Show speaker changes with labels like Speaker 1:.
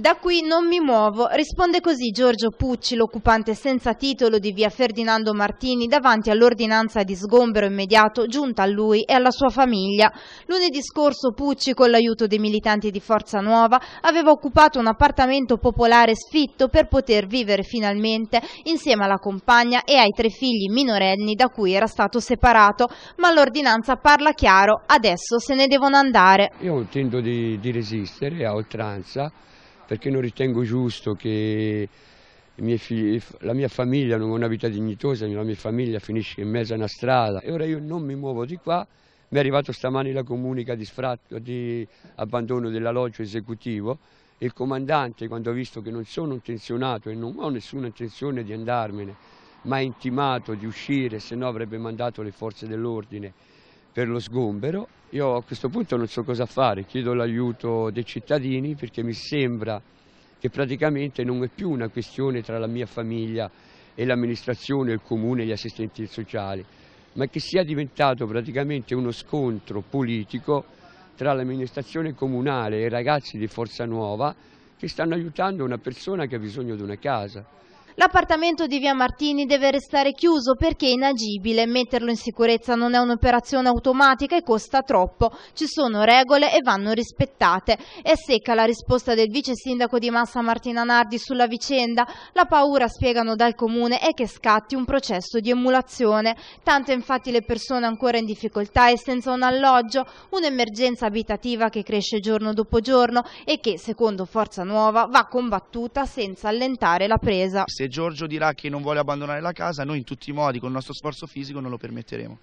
Speaker 1: Da qui non mi muovo, risponde così Giorgio Pucci, l'occupante senza titolo di via Ferdinando Martini, davanti all'ordinanza di sgombero immediato giunta a lui e alla sua famiglia. Lunedì scorso Pucci, con l'aiuto dei militanti di Forza Nuova, aveva occupato un appartamento popolare sfitto per poter vivere finalmente insieme alla compagna e ai tre figli minorenni da cui era stato separato, ma l'ordinanza parla chiaro, adesso se ne devono andare.
Speaker 2: Io tento di, di resistere a oltranza perché non ritengo giusto che Figli, la mia famiglia non ha una vita dignitosa, la mia famiglia finisce in mezzo a una strada e ora io non mi muovo di qua. Mi è arrivata stamani la comunica di, sfratto, di abbandono dell'alloggio esecutivo. Il comandante, quando ha visto che non sono intenzionato e non ho nessuna intenzione di andarmene, mi ha intimato di uscire, se no avrebbe mandato le forze dell'ordine per lo sgombero. Io a questo punto non so cosa fare, chiedo l'aiuto dei cittadini perché mi sembra che praticamente non è più una questione tra la mia famiglia e l'amministrazione, il comune e gli assistenti sociali, ma che sia diventato praticamente uno scontro politico tra l'amministrazione comunale e i ragazzi di Forza Nuova che stanno aiutando una persona che ha bisogno di una casa.
Speaker 1: L'appartamento di Via Martini deve restare chiuso perché è inagibile, metterlo in sicurezza non è un'operazione automatica e costa troppo, ci sono regole e vanno rispettate. È secca la risposta del vice sindaco di Massa Martina Nardi sulla vicenda, la paura, spiegano dal comune, è che scatti un processo di emulazione, tante infatti le persone ancora in difficoltà e senza un alloggio, un'emergenza abitativa che cresce giorno dopo giorno e che, secondo Forza Nuova, va combattuta senza allentare la presa.
Speaker 2: Se Giorgio dirà che non vuole abbandonare la casa, noi in tutti i modi, con il nostro sforzo fisico, non lo permetteremo.